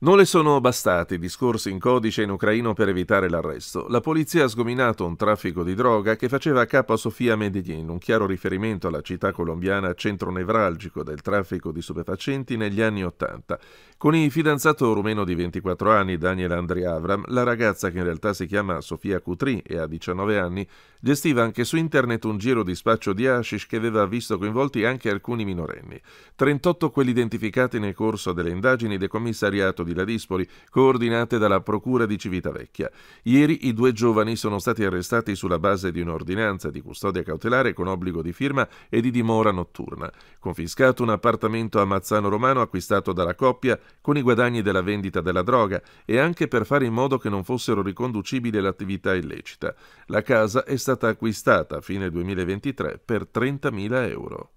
Non le sono bastati discorsi in codice in ucraino per evitare l'arresto. La polizia ha sgominato un traffico di droga che faceva capo a Sofia Medellin, un chiaro riferimento alla città colombiana centro nevralgico del traffico di stupefacenti negli anni Ottanta. Con il fidanzato rumeno di 24 anni, Daniel Andri Avram, la ragazza che in realtà si chiama Sofia Cutri e ha 19 anni, gestiva anche su internet un giro di spaccio di hashish che aveva visto coinvolti anche alcuni minorenni. 38 quelli identificati nel corso delle indagini del commissariato di Ladispoli, coordinate dalla procura di Civitavecchia. Ieri i due giovani sono stati arrestati sulla base di un'ordinanza di custodia cautelare con obbligo di firma e di dimora notturna. Confiscato un appartamento a Mazzano Romano acquistato dalla coppia con i guadagni della vendita della droga e anche per fare in modo che non fossero riconducibili all'attività illecita. La casa è stata acquistata a fine 2023 per 30.000 euro.